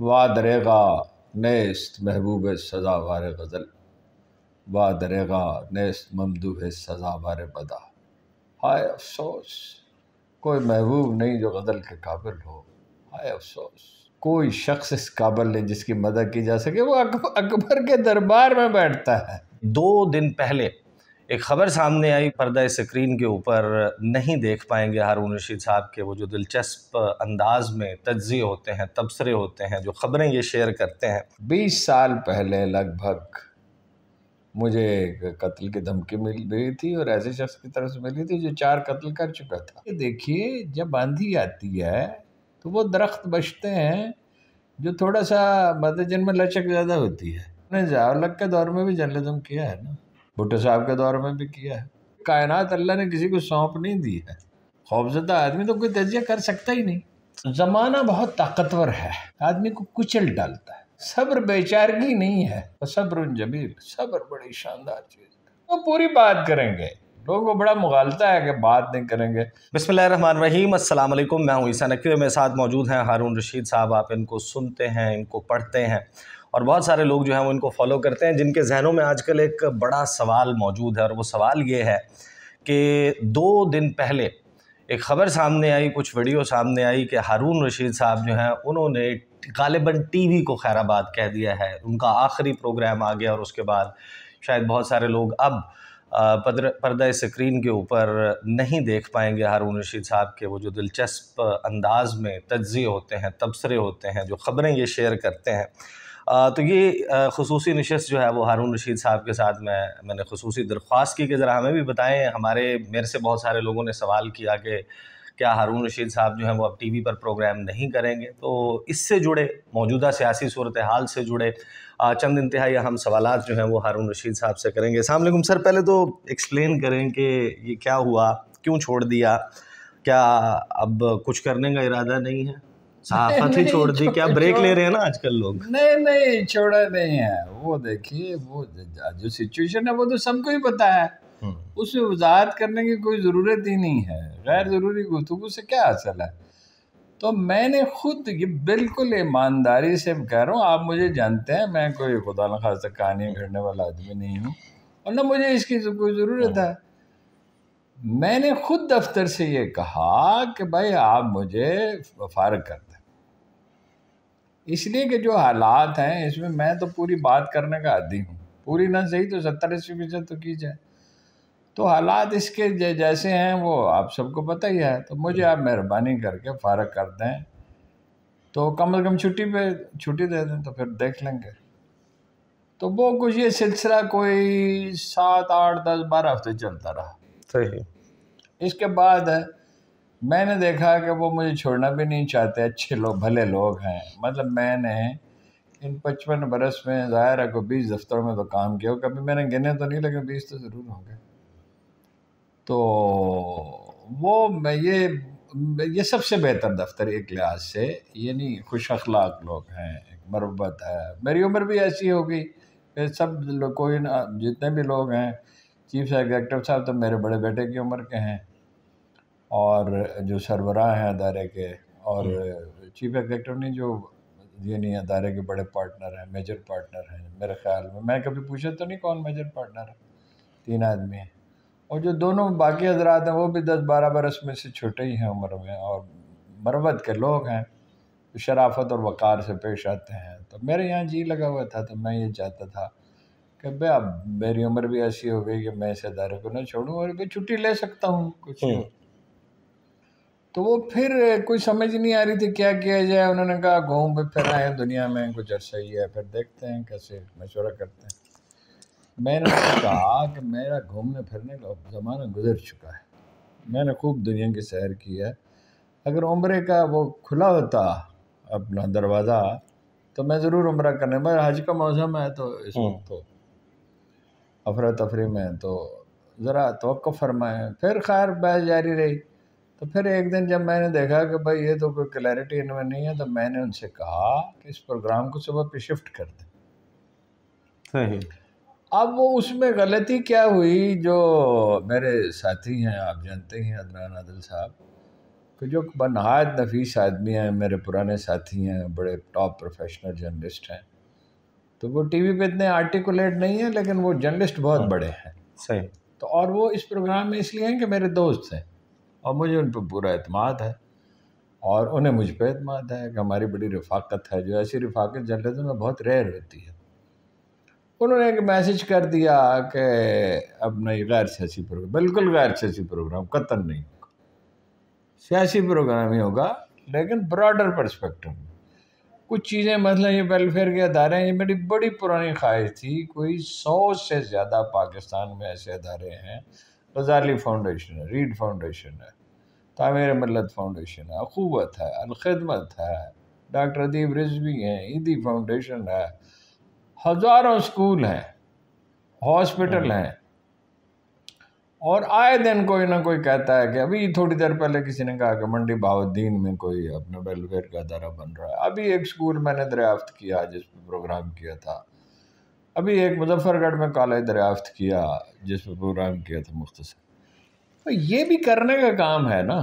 वादरेगा नेस्त महबूब सज़ा वार गज़ल वादरेगा नेस्त ममदूब सज़ा वार बदा हाय अफसोस कोई महबूब नहीं जो गज़ल के काबिल हो हाय अफसोस कोई शख्स इस काबिल नहीं जिसकी मदद की जा सके वो अकबर के दरबार में बैठता है दो दिन पहले एक ख़बर सामने आई पर्दा स्क्रीन के ऊपर नहीं देख पाएंगे हारून रशीद साहब के वो जो दिलचस्प अंदाज में तज्जी होते हैं तबसरे होते हैं जो ख़बरें ये शेयर करते हैं बीस साल पहले लगभग मुझे कत्ल की धमकी मिल रही थी और ऐसे शख्स की तरफ से मिली थी जो चार कत्ल कर चुका था ये देखिए जब आंधी आती है तो वो दरख्त बचते हैं जो थोड़ा सा मतलब जिनमें लचक ज़्यादा होती है उन्हें जावलक के दौर में भी जर्नलिज्म किया है ना भुट्टो साहब के दौर में भी किया है कायनात अल्लाह ने किसी को सौंप नहीं दी है खौफजदा आदमी तो कोई तजिया कर सकता ही नहीं ज़माना बहुत ताकतवर है आदमी को कुचल डालता है सब्र बेचारगी नहीं है और सब्र जबीर सब्र बड़ी शानदार चीज़ है तो पूरी बात करेंगे लोगों को बड़ा मुगालता है कि बात नहीं करेंगे अस्सलाम वालेकुम मैं हूँ ईसा नकवी मेरे साथ मौजूद हैं हारून रशीद साहब आप इनको सुनते हैं इनको पढ़ते हैं और बहुत सारे लोग जो हैं वो इनको फॉलो करते हैं जिनके जहनों में आजकल एक बड़ा सवाल मौजूद है और वो सवाल ये है कि दो दिन पहले एक ख़बर सामने आई कुछ वीडियो सामने आई कि हारून रशीद साहब जो हैं उन्होंने गालिबा टीवी को खैराबाद कह दिया है उनका आखिरी प्रोग्राम आ गया और उसके बाद शायद बहुत सारे लोग अब पर्दा स्क्रीन के ऊपर नहीं देख पाएंगे हारून रशीद साहब के वो जो दिलचस्प अंदाज में तज्ज़े होते हैं तबसरे होते हैं जो ख़बरें ये शेयर करते हैं तो ये खसूस नशस्त जो है वो हारून रशीद साहब के साथ मैं मैंने खसूस दरख्वास्त की कि ज़रा हमें भी बताएँ हमारे मेरे से बहुत सारे लोगों ने सवाल किया कि क्या हारून रशीद साहब जो हैं वो अब टीवी पर प्रोग्राम नहीं करेंगे तो इससे जुड़े मौजूदा सियासी सूरत हाल से जुड़े चंद इंतहाई अहम सवाल जो हैं वो हारून रशीद साहब से करेंगे अलमेकुम सर पहले तो एक्सप्लेन करें कि ये क्या हुआ क्यों छोड़ दिया क्या अब कुछ करने का इरादा नहीं है साथ छोड़ दी क्या ब्रेक ले रहे हैं ना आजकल लोग नहीं नहीं छोड़ा नहीं है वो देखिए वो जो सिचुएशन है वो तो सबको ही पता है हम्म। उसमें वजाहत करने की कोई ज़रूरत ही नहीं है गैर ज़रूरी गुफ्तु से क्या हासिल है तो मैंने खुद ये बिल्कुल ईमानदारी से कह रहा हूँ आप मुझे जानते हैं मैं कोई खुदा न खास कहानी घड़ने वाला आदमी नहीं हूँ और ना मुझे इसकी तो कोई ज़रूरत है मैंने खुद दफ्तर से ये कहा कि भाई आप मुझे फारग कर दें इसलिए कि जो हालात हैं इसमें मैं तो पूरी बात करने का आदि हूँ पूरी ना सही तो सत्तर अस्सी फीसद तो की जाए तो हालात इसके जैसे हैं वो आप सबको पता ही है तो मुझे आप मेहरबानी करके फ़ारग कर दें तो कम से कम छुट्टी पे छुट्टी दे दें तो फिर देख लेंगे तो वो कुछ ये सिलसिला कोई सात आठ दस बारह हफ्ते चलता रहा सही इसके बाद मैंने देखा कि वो मुझे छोड़ना भी नहीं चाहते अच्छे लोग भले लोग हैं मतलब मैंने इन पचपन बरस में ज़ाहिर है को बीस दफ्तरों में तो काम किया कभी मैंने गिने तो नहीं लगे बीस तो ज़रूर होंगे तो वो मैं ये ये सबसे बेहतर दफ्तर एक लिहाज से यानी खुश अखलाक लोग हैं मरबत है मेरी उम्र भी ऐसी होगी फिर सब कोई जितने भी लोग हैं चीफ एग्जेक्टिव साहब तो मेरे बड़े बेटे की उम्र के हैं और जो सरबरा हैं अदारे के और चीफ एग्जेक्टिव ने जो ये नहीं अदारे के बड़े पार्टनर हैं मेजर पार्टनर हैं मेरे ख्याल में मैं कभी पूछा तो नहीं कौन मेजर पार्टनर है तीन आदमी हैं और जो दोनों बाकी हजरात हैं वो भी दस बारह बरस में से छोटे ही हैं उम्र में और मरवत के लोग हैं तो शराफत और वक़ार से पेश आते हैं तो मेरे यहाँ जी लगा हुआ था तो मैं ये चाहता था कि भाई अब मेरी उम्र भी ऐसी हो गई कि मैं इस अदारे को ना छोड़ूँ और छुट्टी ले सकता हूँ कुछ हम्म। तो वो फिर कोई समझ नहीं आ रही थी क्या किया जाए उन्होंने कहा घूम पे फिर आए दुनिया में कुछ अर्सा ही है फिर देखते हैं कैसे मशवरा करते हैं मैंने कहा कि मेरा घूमने फिरने का ज़माना गुजर चुका है मैंने खूब दुनिया की सैर की है अगर उम्र का वो खुला होता अपना दरवाज़ा तो मैं ज़रूर उम्र करने मगर हज का मौसम है तो इस हम्म। वक्त तो अफरा तफरी में तो ज़रा तो फरमाएँ फिर खैर बहस जारी रही तो फिर एक दिन जब मैंने देखा कि भाई ये तो कोई क्लैरिटी इनमें नहीं है तो मैंने उनसे कहा कि इस प्रोग्राम को सुबह पे शिफ्ट कर दें अब वो उसमें गलती क्या हुई जो मेरे साथी हैं आप जानते ही हैं अदनान अदल साहब कि जो बनहायत नफीस आदमी हैं मेरे पुराने साथी हैं बड़े टॉप प्रोफेशनल जर्नलिस्ट हैं तो वो टीवी पे इतने आर्टिकुलेट नहीं हैं लेकिन वो जर्नलिस्ट बहुत हाँ। बड़े हैं सही तो और वो इस प्रोग्राम में इसलिए हैं कि मेरे दोस्त हैं और मुझे उन पर पूरा अतमाद है और उन्हें मुझ पर अतमाद है कि हमारी बड़ी रफाकत है जो ऐसी रफाकत जर्नलिज्म में बहुत रेयर होती है उन्होंने एक मैसेज कर दिया कि अब नहीं गैर सियासी प्रोग्राम बिल्कुल गैर सियासी प्रोग्राम कतन नहीं होगा सियासी प्रोग्राम ही होगा लेकिन ब्रॉडर परस्पेक्टिव में कुछ चीज़ें मतलब ये वेलफेयर के अदारे हैं ये मेरी बड़ी पुरानी ख्वाहिश थी कोई सौ से ज़्यादा पाकिस्तान में ऐसे अदारे हैं गजाली फाउंडेशन है रीड फाउंडेशन है तामिर मलत फाउंडेशन है अखूबत है अलखदमत है डॉक्टर अदीब रिजवी हैं ईदी फाउंडेशन है हज़ारों स्कूल हैं हॉस्पिटल हाँ। हैं और आए दिन कोई ना कोई कहता है कि अभी थोड़ी देर पहले किसी ने कहा कि मंडी बहाउद्दीन में कोई अपना वेलफेयर का अदारा बन रहा है अभी एक स्कूल मैंने दरियाफ्त किया जिस पर प्रोग्राम किया था अभी एक मुजफ्फरगढ़ में कॉलेज दरियाफ्त किया जिस पर प्रोग्राम किया था मुख्तसर तो ये भी करने का काम है ना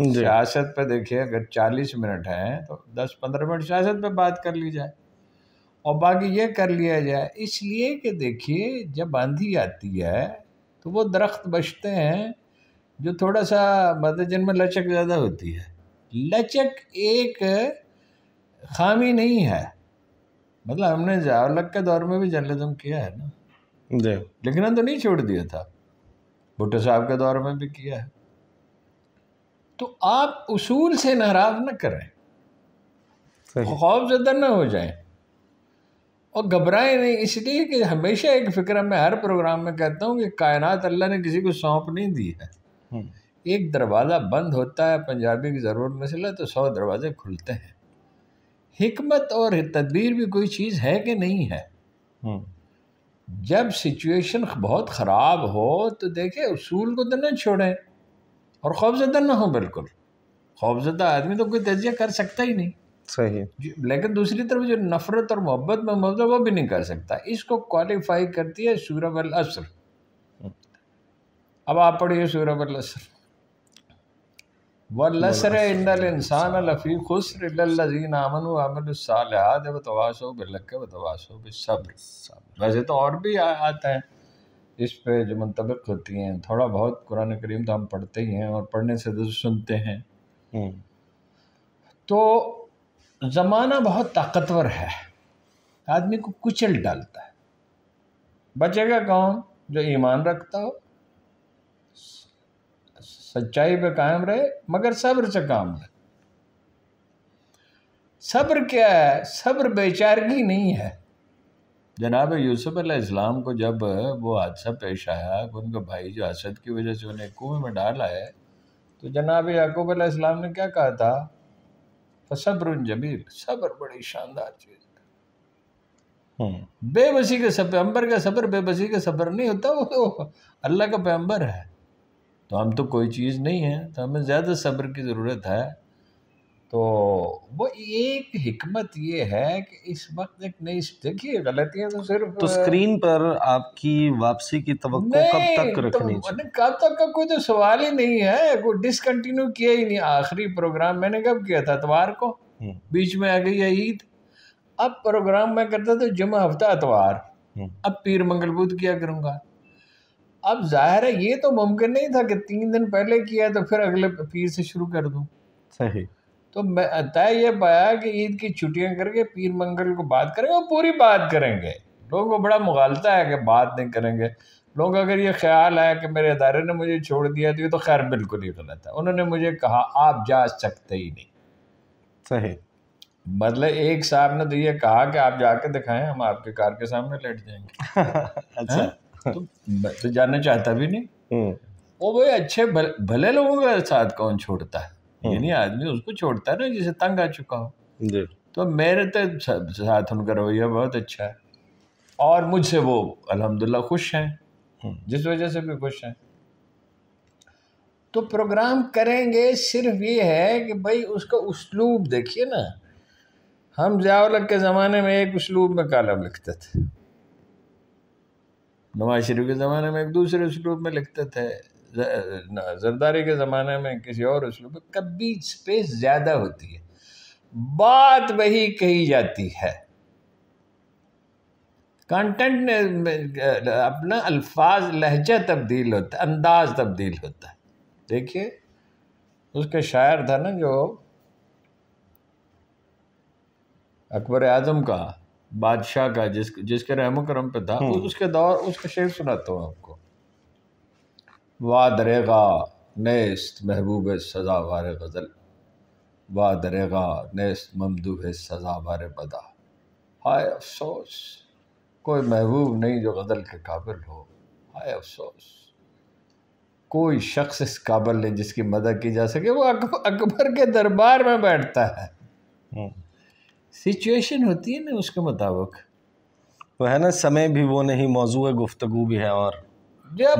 सियासत पे देखिए अगर चालीस मिनट हैं तो दस पंद्रह मिनट सियासत पे बात कर ली जाए और बाकी ये कर लिया जाए इसलिए कि देखिए जब आंधी आती है तो वो दरख्त बचते हैं जो थोड़ा सा मतलब जिनमें लचक ज़्यादा होती है लचक एक खामी नहीं है मतलब हमने जावलक के दौर में भी जर्नलिज्म किया है ना लेकिन हम तो नहीं छोड़ दिया था भुट्टो साहब के दौर में भी किया है तो आप उसूल से नाराज ना करें खौफ ज़दा ना हो जाए और घबराएं नहीं इसलिए कि हमेशा एक फिक्र मैं हर प्रोग्राम में कहता हूँ कि कायनात अल्लाह ने किसी को सौंप नहीं दी है हम्म। एक दरवाज़ा बंद होता है पंजाबी की ज़रूरत मसला तो सौ दरवाजे खुलते हैं हमत और तदबीर भी कोई चीज़ है कि नहीं है हम्म। जब सिचुएशन बहुत ख़राब हो तो देखे उसूल को तो ना छोड़ें और खौफजदा ना हो बिल्कुल खौफजदा आदमी तो कोई तजिया कर सकता ही नहीं सही लेकिन दूसरी तरफ जो नफरत और मोहब्बत में मुबला वो भी नहीं कर सकता इसको क्वालिफाई करती है सूरब असर हम्म। अब आप पढ़िए सूरब असर वलसर इंसान लफ़ी खुसर लजीन अमन आद वतवासो बिलक वतवासो बिसब्र वैसे तो और भी आ, आता है इस पे जो मुंतबिक होती हैं थोड़ा बहुत कुरान करीम तो हम पढ़ते ही हैं और पढ़ने से तो सुनते हैं तो ज़माना बहुत ताकतवर है आदमी को कुचल डालता है बचेगा कौन जो ईमान रखता हो सच्चाई पे कायम रहे मगर सब्र से काम ले सब्र क्या है सब्र बेचारगी नहीं है जनाब यूसुफ इस्लाम को जब वो हादसा पेश आया तो उनका भाई जो असद की वजह से उन्हें कुएं में डाला है तो जनाब याकूब इस्लाम ने क्या कहा था सब्र जबीर सब्र बड़ी शानदार चीज़ है हम्म। बेबसी का सब्र पैम्बर का सब्र बेबसी का सब्र नहीं होता वो तो अल्लाह का पैम्बर है तो हम तो कोई चीज़ नहीं है तो हमें ज़्यादा सब्र की ज़रूरत है तो वो एक हमत ये है कि इस वक्त एक नई देखिए गलतियाँ तो सिर्फ तो स्क्रीन पर आपकी वापसी की तवक्को कब तक तो रखनी तो कब तक का कोई तो सवाल ही नहीं है वो डिसकंटिन्यू किया ही नहीं आखिरी प्रोग्राम मैंने कब किया था इतवार को हम्म। बीच में आ गई है ईद अब प्रोग्राम मैं करता था तो जुमा हफ्ता इतवार हम्म। अब पीर मंगलबूत किया करूँगा अब जाहिर है ये तो मुमकिन नहीं था कि तीन दिन पहले किया तो फिर अगले पीर से शुरू कर दूँ सही तो मैं तय ये पाया कि ईद की छुट्टियां करके पीर मंगल को बात करेंगे और पूरी बात करेंगे लोगों को बड़ा मुगालता है कि बात नहीं करेंगे लोग अगर ये ख्याल है कि मेरे अदारे ने मुझे छोड़ दिया तो ये तो खैर बिल्कुल ही गलत है उन्होंने मुझे कहा आप जा सकते ही नहीं सही मतलब एक साहब ने तो ये कहा कि आप जाके दिखाएं हम आपके कार के सामने लेट जाएंगे अच्छा हाँ? तो, तो जानना चाहता भी नहीं हम्म। वो भाई अच्छे भल, भले लोगों के साथ कौन छोड़ता है यानी हम्म। आदमी उसको छोड़ता है ना जिसे तंग आ चुका हो तो मेरे तो साथ उनका रवैया बहुत अच्छा है और मुझसे वो अलहमदिल्ला खुश हैं हम्म। जिस वजह से भी खुश हैं तो प्रोग्राम करेंगे सिर्फ ये है कि भाई उसका उसलूब देखिए ना हम जयालग के ज़माने में एक उसलूब में कॉलम लिखते थे नवाज शरीफ के ज़माने में एक दूसरे उसलूब में लिखते थे जरदारी के ज़माने में किसी और उसलूब में कभी स्पेस ज़्यादा होती है बात वही कही जाती है कंटेंट ने अपना अल्फाज लहजा तब्दील होता है अंदाज तब्दील होता है देखिए उसका शायर था ना जो अकबर आजम का बादशाह का जिस जिसके रहमो करम पे था हम्म। उसके दौर उसका शेर सुनाता हूँ आपको दरेगा नेस्त महबूब सज़ा वार गज़ल दरेगा नेस्त ममदूब सज़ा वार बदा हाय अफसोस कोई महबूब नहीं जो गज़ल के काबिल हो हाय अफसोस कोई शख्स इस काबिल नहीं जिसकी मदद की जा सके वो अकबर के दरबार में बैठता है हम्म। सिचुएशन होती है ना उसके मुताबिक वो तो है ना समय भी वो नहीं मौजू है गुफ्तगु भी है और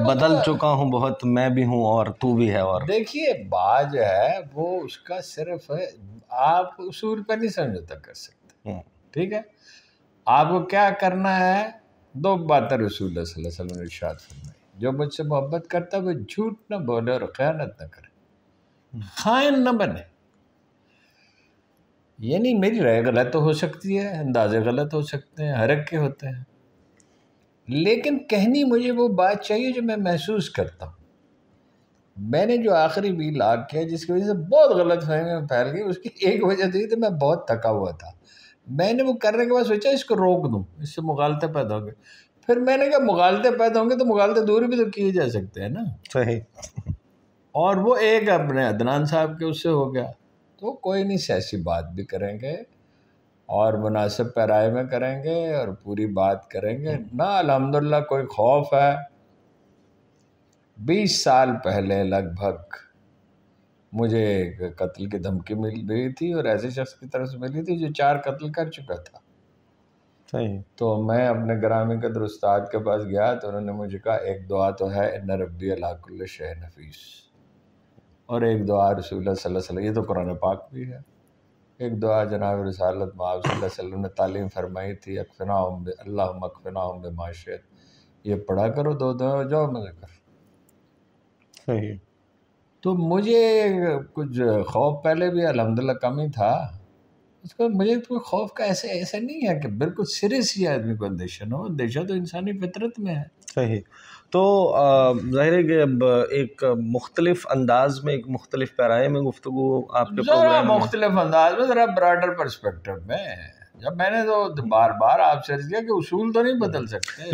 बदल चुका हूँ बहुत मैं भी हूँ और तू भी है और देखिए बात जो है वो उसका सिर्फ है आप उसूल पर नहीं समझौता कर सकते हम्म। ठीक है आपको क्या करना है दो बातें रसूल ने शाद जो मुझसे मोहब्बत करता है वो झूठ ना बोले और ख्यानत ना करे हम्म। खायन ना बने ये नहीं मेरी राय गलत तो हो सकती है अंदाज़े गलत हो सकते हैं हर एक के होते हैं लेकिन कहनी मुझे वो बात चाहिए जो मैं महसूस करता हूँ मैंने जो आखिरी बिल आग किया जिसकी वजह से बहुत गलत फहमी में फैल गई उसकी एक वजह तो थी तो मैं बहुत थका हुआ था मैंने वो करने के बाद सोचा इसको रोक दूँ इससे मुगालते पैदा होंगे फिर मैंने कहा मुगालते पैदा होंगे तो मुगालते दूर भी तो किए जा सकते हैं ना सही और वो एक अपने अदनान साहब के उससे हो गया तो कोई नहीं सियासी बात भी करेंगे और मुनासिब पैराए में करेंगे और पूरी बात करेंगे हम्म। ना अलहमदिल्ला कोई खौफ है बीस साल पहले लगभग मुझे एक कत्ल की धमकी मिल गई थी और ऐसे शख्स की तरफ से मिली थी जो चार कत्ल कर चुका था सही तो मैं अपने ग्रामीण कदर उस्ताद के पास गया तो उन्होंने मुझे कहा एक दुआ तो है नरबी रबी अलाकुल्ल शह नफीस और एक दुआ रसूल सल्लल्लाहु ये तो कुरान पाक भी है एक दुआ जनाब रसालत माब ने तालीम फरमाई थी अकफना उम्ब अल्लाह अकफना उम्ब माशत ये पढ़ा करो दो दो जाओ मजे कर सही तो मुझे कुछ खौफ पहले भी अलहमदिल्ला कम ही था उसका मुझे कोई खौफ का ऐसे ऐसा नहीं है कि बिल्कुल सिरे से आदमी को अंदेशा हो अंदेशा तो इंसानी फितरत में है सही तो ज़ाहिर है कि एक मुख्तलिफ अंदाज में एक मुख्तलिफ पैराए में गुफ्तु आपके प्रोग्राम मुख्तलिफ अंदाज में ज़रा ब्रॉडर परस्पेक्टिव में जब मैंने तो बार बार आपसे किया कि उसूल तो नहीं बदल सकते